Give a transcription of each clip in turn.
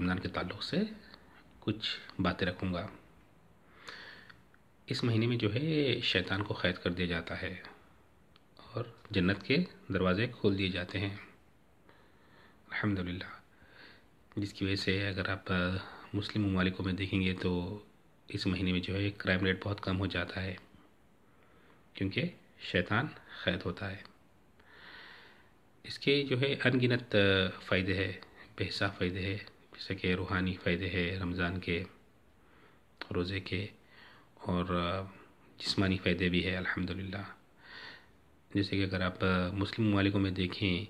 रमज़ान के ताल्लुक से कुछ बातें रखूँगा इस महीने में जो है शैतान को क़ैद कर दिया जाता है और जन्नत के दरवाज़े खोल दिए जाते हैं अल्हम्दुलिल्लाह जिसकी वजह से अगर आप मुस्लिम ममालिकों में देखेंगे तो इस महीने में जो है क्राइम रेट बहुत कम हो जाता है क्योंकि शैतान क़ैद होता है इसके जो है अनगिनत फ़ायदे है बेहसा फ़ायदे है जैसे कि रूहानी फ़ायदे है रमज़ान के रोज़े के और जिस्मानी फ़ायदे भी है अल्हम्दुलिल्लाह जैसे कि अगर आप मुस्लिम ममालिकों में देखें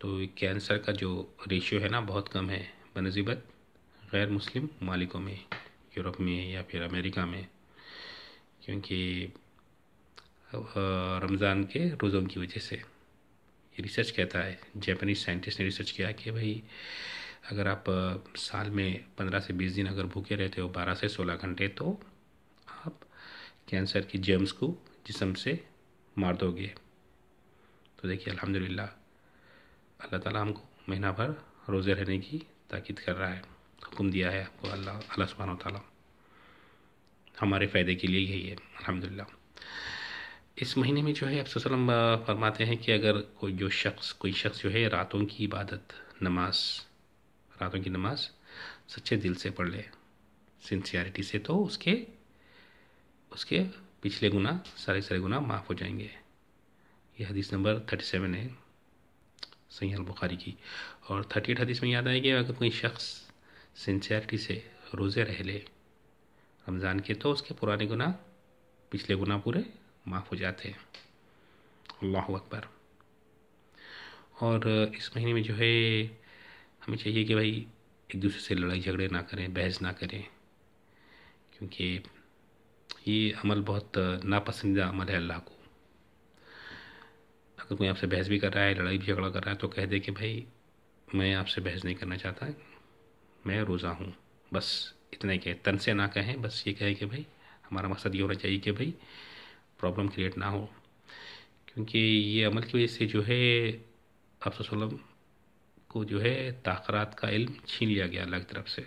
तो कैंसर का जो रेशियो है ना बहुत कम है बनस्बत गैर मुस्लिम ममालिकों में यूरोप में या फिर अमेरिका में क्योंकि रमज़ान के रोज़ों की वजह से रिसर्च कहता है जापानीज साइंटिस्ट ने रिसर्च किया कि भाई अगर आप साल में पंद्रह से बीस दिन अगर भूखे रहते हो बारह से सोलह घंटे तो आप कैंसर की जर्म्स को जिसम से मार दोगे तो देखिए अल्हम्दुलिल्लाह अल्लाह ताला हमको महीना भर रोज़े रहने की ताकीद कर रहा है हुक्म दिया है आपको अल्लाह अल्लाह सुबहान ताला हमारे फ़ायदे के लिए यही है अलहमदिल्ला इस महीने में जो है आप वसलम फरमाते हैं कि अगर कोई जो शख्स कोई शख्स जो है रातों की इबादत नमाज़ रातों की नमाज सच्चे दिल से पढ़ ले सिंसियरिटी से तो उसके उसके पिछले गुना सारे सारे गुना माफ़ हो जाएंगे यह हदीस नंबर थर्टी सेवन है सही बुखारी की और थर्टी एट हदीस में याद आएगी अगर कोई शख्स सिंसियरिटी से रोज़े रह ले रमज़ान के तो उसके पुराने गुना पिछले गुना पूरे माफ़ हो जाते हैं अल्लाह अकबर और इस महीने में जो है हमें चाहिए कि भाई एक दूसरे से लड़ाई झगड़े ना करें बहस ना करें क्योंकि ये अमल बहुत नापसंदीदा अमल है अल्लाह को अगर कोई आपसे बहस भी कर रहा है लड़ाई भी झगड़ा कर रहा है तो कह दे कि भाई मैं आपसे बहस नहीं करना चाहता मैं रोज़ा हूँ बस इतना ही कहे तन से ना कहें बस ये कहें कि भाई हमारा मकसद ये होना चाहिए कि भाई प्रॉब्लम क्रिएट ना हो क्योंकि ये अमल की वजह से जो है आप वसलम को जो है ताखरात का इल्म छीन लिया गया अल्लाह की तरफ से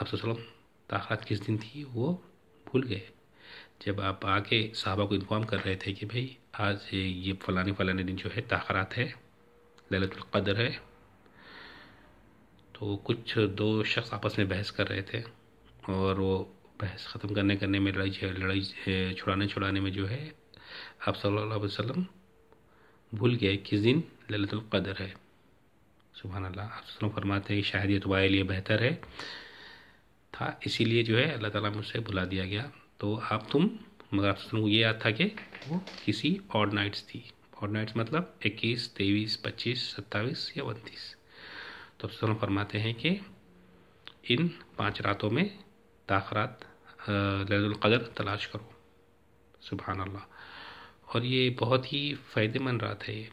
आप वसलम ताखरात किस दिन थी वो भूल गए जब आप आके साहबा को इन्फॉर्म कर रहे थे कि भाई आज ये फलाने फलाने दिन जो है ताखरात है ललतुल्क़दर है तो कुछ दो शख्स आपस में बहस कर रहे थे और वो बहस ख़त्म करने करने में लड़ाई लड़ाई छुड़ाने छुड़ाने में जो है आप सल्लल्लाहु अलैहि वसल्लम भूल गए किस दिन ललतुल्क़दर है सुबहानल्ला अल्लाह आप फरमाते हैं कि शायद ये तुम्हारे लिए बेहतर है था इसीलिए जो है अल्लाह ताला मुझसे बुला दिया गया तो आप तुम मगर मतलब आप को ये याद था कि वो किसी और नाइट्स थी और नाइट्स मतलब इक्कीस तेईस पच्चीस सत्ताईस या उनतीस तो आप फरमाते हैं कि इन पाँच रातों में ताखरात लजुल्क़दर तलाश करो सुबहानल्ला और ये बहुत ही फ़ायदेमंद रात है ये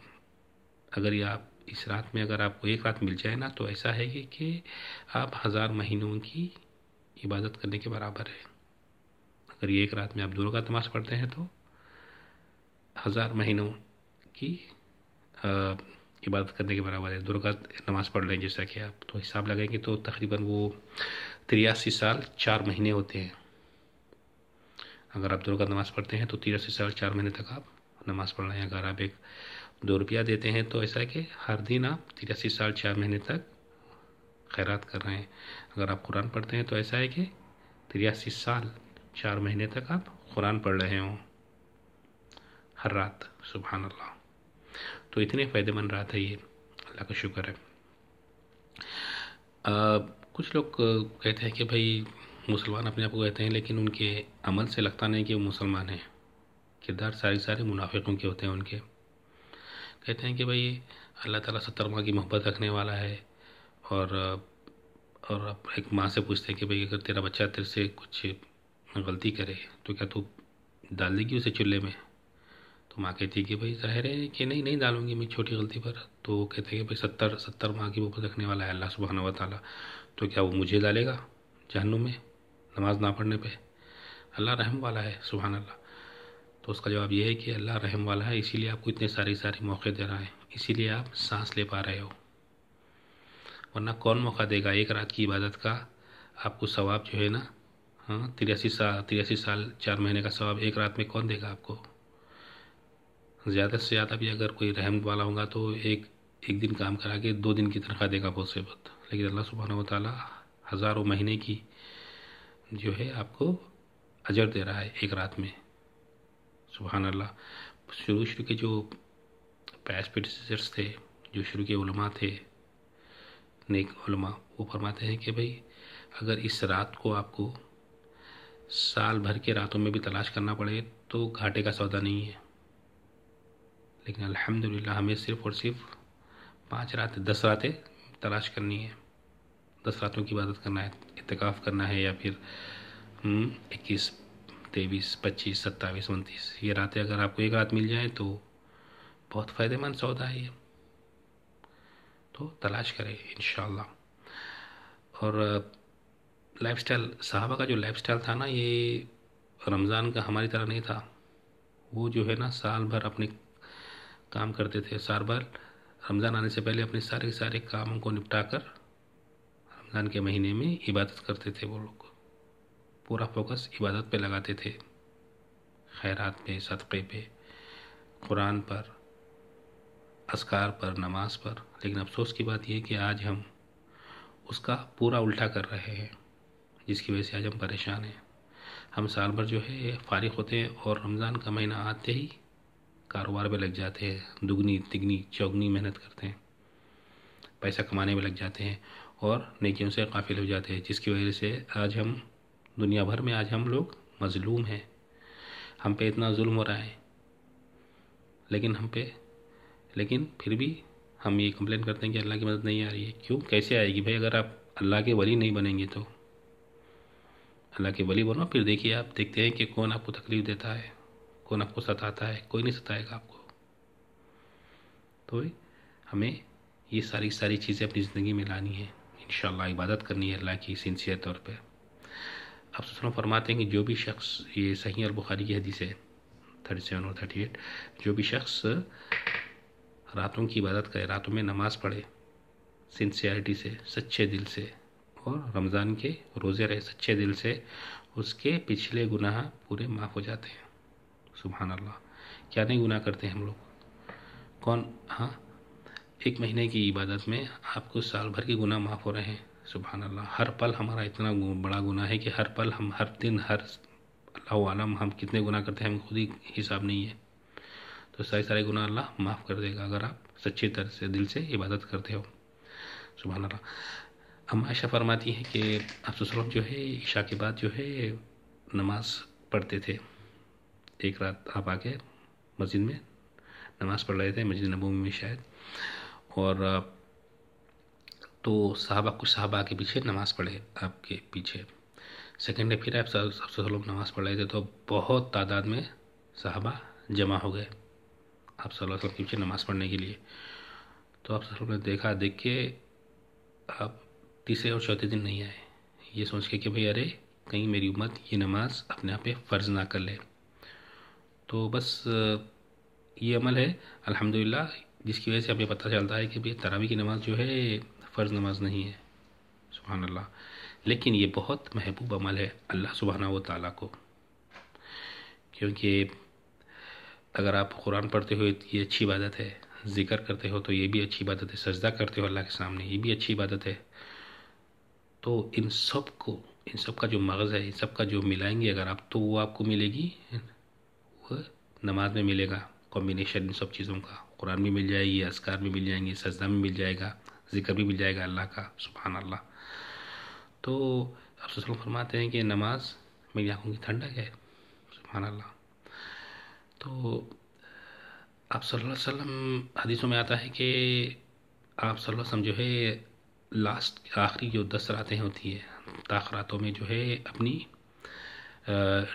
अगर ये आप इस रात में अगर आपको एक रात मिल जाए ना तो ऐसा है कि, कि आप हज़ार महीनों की इबादत करने के बराबर है अगर ये एक रात में आप दुर्गा तमाश पढ़ते हैं तो हज़ार महीनों की इबादत करने के बराबर है दुर्गा नमाज़ पढ़ लें जैसा कि आप तो हिसाब लगाएंगे तो तकरीबन वो तिरासी साल चार महीने होते हैं अगर आप दुर्गा नमाज़ पढ़ते हैं तो तिरासी साल चार महीने तक आप नमाज़ पढ़ रहे हैं अगर आप एक दो रुपया देते हैं तो ऐसा है कि हर दिन आप तिरासी साल छः महीने तक खैरात कर रहे हैं अगर आप कुरान पढ़ते हैं तो ऐसा है कि तिरासी साल चार महीने तक आप कुरान पढ़ रहे हों हर रात सुबह अल्लाह तो इतने फ़ायदेमंद रात है ये अल्लाह का शुक्र है आ, कुछ लोग कहते हैं कि भाई मुसलमान अपने आप को कहते हैं लेकिन उनके अमल से लगता नहीं कि वो मुसलमान हैं किरदार सारे सारे मुनाफिकों के होते हैं उनके कहते हैं कि भाई अल्लाह ताला सत्तर माँ की मोहब्बत रखने वाला है और और एक माँ से पूछते हैं कि भाई अगर तेरा बच्चा तेरे से कुछ गलती करे तो क्या तू डाल देगी उसे चूल्हे में तो माँ कहती है कि भाई ज़ाहिर है कि नहीं नहीं डालूंगी मैं छोटी गलती पर तो वो कहते हैं कि भाई सत्तर सत्तर माँ की मोहब्बत रखने वाला है अल्लाह सुबहाना व ताली तो क्या वो मुझे डालेगा जहनुम में नमाज ना पढ़ने पर अल्लाह रहम वाला है सुबहान अल्लाह तो उसका जवाब यह है कि अल्लाह रहम वाला है इसीलिए आपको इतने सारे सारे मौके दे रहा है इसीलिए आप सांस ले पा रहे हो वरना कौन मौका देगा एक रात की इबादत का आपको सवाब जो है ना हाँ तिरासी साल तिरासी साल चार महीने का सवाब एक रात में कौन देगा आपको ज़्यादा से ज़्यादा भी अगर कोई रहम वाला होगा तो एक एक दिन काम करा के दो दिन की तनख्वाह देगा बहुत से मुसीबत लेकिन अल्लाह सुबहाना वाली हज़ारों महीने की जो है आपको अजर दे रहा है एक रात में सुबहान अल्लाह शुरू शुरू के जो पैस प्रोड्यूसर्स थे जो शुरू के उलमा थे नेक उलमा वो फरमाते हैं कि भाई अगर इस रात को आपको साल भर के रातों में भी तलाश करना पड़े तो घाटे का सौदा नहीं है लेकिन अल्हम्दुलिल्लाह हमें सिर्फ और सिर्फ पाँच रात दस रातें तलाश करनी है दस रातों की इबादत करना है इतकाफ़ करना है या फिर हम्म, इक्कीस तेईस पच्चीस सत्ताईस उनतीस ये रातें अगर आपको एक रात मिल जाए तो बहुत फ़ायदेमंद सौदा है ये तो तलाश करें इन और लाइफ स्टाइल साहबा का जो लाइफ स्टाइल था ना ये रमज़ान का हमारी तरह नहीं था वो जो है ना साल भर अपने काम करते थे साल भर रमज़ान आने से पहले अपने सारे सारे कामों को निपटा कर रमज़ान के महीने में इबादत करते थे वो लोग पूरा फोकस इबादत पे लगाते थे खैरात पे सदक़े पे कुरान पर असकार पर नमाज पर लेकिन अफसोस की बात यह कि आज हम उसका पूरा उल्टा कर रहे हैं जिसकी वजह से आज हम परेशान हैं हम साल भर जो है फारिग होते हैं और रमज़ान का महीना आते ही कारोबार में लग जाते हैं दुगनी तिगनी चौगनी मेहनत करते हैं पैसा कमाने में लग जाते हैं और नेकियों से काफिल हो जाते हैं जिसकी वजह से आज हम दुनिया भर में आज हम लोग मजलूम हैं हम पे इतना जुल्म हो रहा है लेकिन हम पे लेकिन फिर भी हम ये कंप्लेन करते हैं कि अल्लाह की मदद नहीं आ रही है क्यों कैसे आएगी भाई अगर आप अल्लाह के वली नहीं बनेंगे तो अल्लाह के वली बनो फिर देखिए आप देखते हैं कि कौन आपको तकलीफ देता है कौन आपको सताता है कोई नहीं सताएगा आपको तो हमें ये सारी सारी चीज़ें अपनी ज़िंदगी में लानी है इन इबादत करनी है अल्लाह की सिंसियर तौर पर आप तो फरमाते हैं कि जो भी शख्स ये सही और बुखारी की हदीस है थर्टी सेवन और थर्टी एट जो भी शख्स रातों की इबादत करे रातों में नमाज़ पढ़े सिंसियरिटी से सच्चे दिल से और रमज़ान के रोज़े रहे सच्चे दिल से उसके पिछले गुनाह पूरे माफ़ हो जाते हैं सुबहान अल्लाह क्या नहीं गुनाह करते हैं हम लोग कौन हाँ एक महीने की इबादत में आपको साल भर के गुनाह माफ़ हो रहे हैं सुबह अल्लाह हर पल हमारा इतना बड़ा गुना है कि हर पल हम हर दिन हर अल्लाह आलम हम कितने गुनाह करते हैं हमें खुद ही हिसाब नहीं है तो सारे सारे गुनाह अल्लाह माफ़ कर देगा अगर आप सच्चे तरह से दिल से इबादत करते हो सुबह अल्लाह हम आयशा फरमाती हैं कि आप जो है ईशा के बाद जो है नमाज पढ़ते थे एक रात आप आके मस्जिद में नमाज़ पढ़ रहे थे मस्जिद नबूमी में शायद और आप तो साहबा कुछ साहबा के पीछे नमाज़ पढ़े आपके पीछे सेकेंड डे फिर आप सबसे लोग नमाज़ पढ़ रहे थे तो बहुत तादाद में साहबा जमा हो गए आप सल्लल्लाहु के पीछे नमाज़ पढ़ने के लिए तो आप सब ने देखा देख के आप तीसरे और चौथे दिन नहीं आए ये सोच के कि भाई अरे कहीं मेरी उम्मत ये नमाज़ अपने आप पे फ़र्ज़ ना कर ले तो बस ये अमल है अल्हम्दुलिल्लाह जिसकी वजह से हमें पता चलता है कि भाई तरावी की नमाज़ जो है फ़र्ज़ नमाज नहीं है सुबहान अल्लाह लेकिन ये बहुत महबूब अमल है अल्लाह सुबहाना व ताली को क्योंकि अगर आप कुरान पढ़ते हो ये अच्छी इबादत है ज़िक्र करते हो तो ये भी अच्छी इबादत है सजदा करते हो अल्लाह के सामने ये भी अच्छी इबादत है तो इन सब को इन सब का जो मगज़ है इन सब का जो मिलाएंगे अगर आप तो वो आपको मिलेगी वो नमाज में मिलेगा कॉम्बिनेशन इन सब चीज़ों का कुरान भी मिल जाएगी असकार भी मिल जाएंगे सजदा भी मिल जाएगा जिक्र भी मिल जाएगा अल्लाह का सुबहान अल्लाह तो आप ससुर फरमाते हैं कि नमाज मेरी आँखों की ठंडक है सुबहान अल्लाह तो आप सल्लल्लाहु अलैहि वसल्लम हदीसों में आता है कि आप सल्लल्लाहु अलैहि वसल्लम जो है लास्ट आखिरी जो दस रातें होती है ताख रातों में जो है अपनी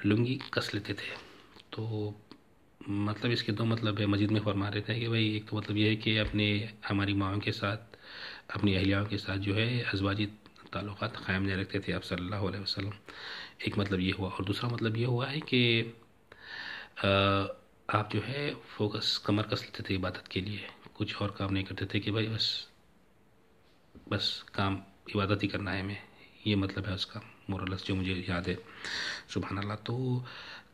लुंगी कस लेते थे तो मतलब इसके दो मतलब है मस्जिद में फरमा रहे थे कि भाई एक तो मतलब ये है कि अपने हमारी माओ के साथ अपनी अहलियाओं के साथ जो है अजवाजी ताल्लुक क़ायम नहीं रखते थे आप सल्लल्लाहु अलैहि वसल्लम एक मतलब ये हुआ और दूसरा मतलब ये हुआ है कि आप जो है फोकस कमर कस लेते थे इबादत के लिए कुछ और काम नहीं करते थे कि भाई बस बस काम इबादत ही करना है हमें ये मतलब है उसका मोरलस जो मुझे याद है सुबहान अल्लाह तो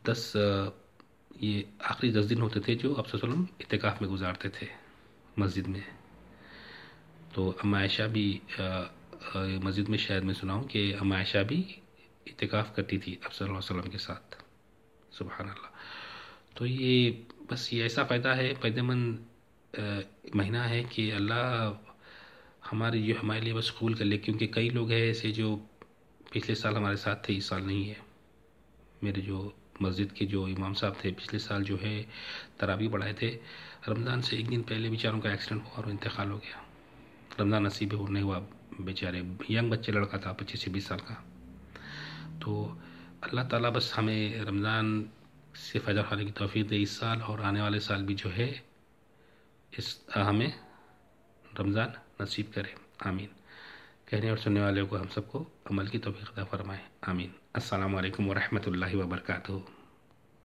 दस ये आखिरी दस दिन होते थे जो आप वसलम इतकाफ़ में गुजारते थे मस्जिद में तो अमायशा भी मस्जिद में शायद मैं सुनाऊँ कि अमायशा भी इतकाफ़ करती थी आप वसल्लम के साथ सुबहानल्ला अल्लाह तो ये बस ये ऐसा फ़ायदा है फ़ायदेमंद महीना है कि अल्लाह हमारे जो हमारे लिए बस कबूल कर ले क्योंकि कई लोग हैं ऐसे जो पिछले साल हमारे साथ थे इस साल नहीं है मेरे जो मस्जिद के जो इमाम साहब थे पिछले साल जो है तरावी बढ़ाए थे रमज़ान से एक दिन पहले बेचारों का एक्सीडेंट हुआ और इंतकाल हो गया रमज़ान नसीब हो नहीं हुआ बेचारे यंग बच्चे लड़का था पच्चीस से बीस साल का तो अल्लाह ताला बस हमें रमज़ान से फ़ायदा उठाने की तोफ़ी दे इस साल और आने वाले साल भी जो है इस हमें रमज़ान नसीब करे आमीन कहने और सुनने वाले को हम सबको अमल की तोफ़ी फरमाए आमीन अल्लाम वरहमल वर्का